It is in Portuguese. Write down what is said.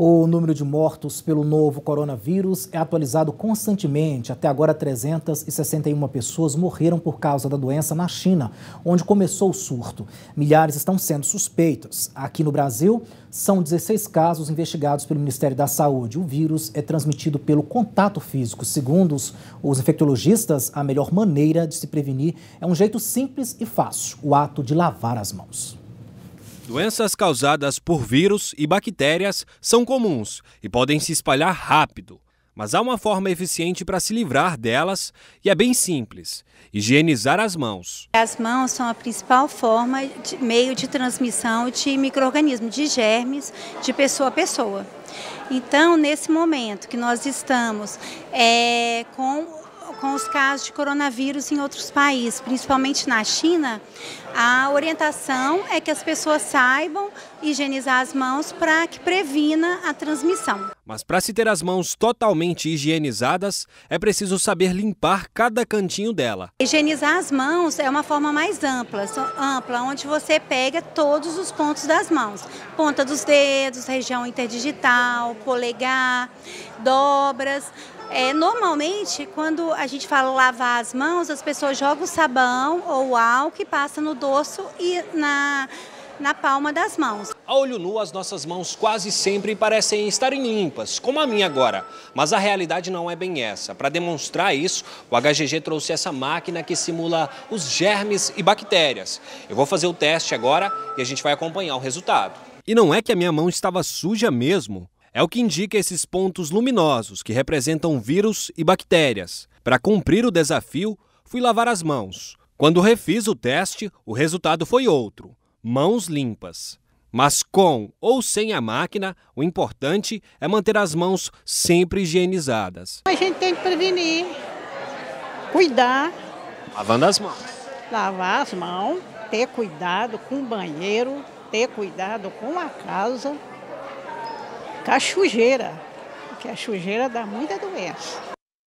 O número de mortos pelo novo coronavírus é atualizado constantemente. Até agora, 361 pessoas morreram por causa da doença na China, onde começou o surto. Milhares estão sendo suspeitos. Aqui no Brasil, são 16 casos investigados pelo Ministério da Saúde. O vírus é transmitido pelo contato físico. Segundo os infectologistas, a melhor maneira de se prevenir é um jeito simples e fácil: o ato de lavar as mãos. Doenças causadas por vírus e bactérias são comuns e podem se espalhar rápido, mas há uma forma eficiente para se livrar delas e é bem simples: higienizar as mãos. As mãos são a principal forma, de, meio de transmissão de micro-organismos, de germes, de pessoa a pessoa. Então, nesse momento que nós estamos é, com com os casos de coronavírus em outros países, principalmente na China, a orientação é que as pessoas saibam higienizar as mãos para que previna a transmissão. Mas para se ter as mãos totalmente higienizadas, é preciso saber limpar cada cantinho dela. Higienizar as mãos é uma forma mais ampla, ampla onde você pega todos os pontos das mãos. Ponta dos dedos, região interdigital, polegar, dobras. É, normalmente, quando a gente fala lavar as mãos, as pessoas jogam sabão ou álcool e passam no dorso e na, na palma das mãos. A olho nu, as nossas mãos quase sempre parecem estarem limpas, como a minha agora. Mas a realidade não é bem essa. Para demonstrar isso, o HGG trouxe essa máquina que simula os germes e bactérias. Eu vou fazer o teste agora e a gente vai acompanhar o resultado. E não é que a minha mão estava suja mesmo. É o que indica esses pontos luminosos, que representam vírus e bactérias. Para cumprir o desafio, fui lavar as mãos. Quando refiz o teste, o resultado foi outro: mãos limpas. Mas com ou sem a máquina, o importante é manter as mãos sempre higienizadas. A gente tem que prevenir, cuidar. Lavando as mãos. Lavar as mãos, ter cuidado com o banheiro, ter cuidado com a casa, com a sujeira, porque a sujeira dá muita doença.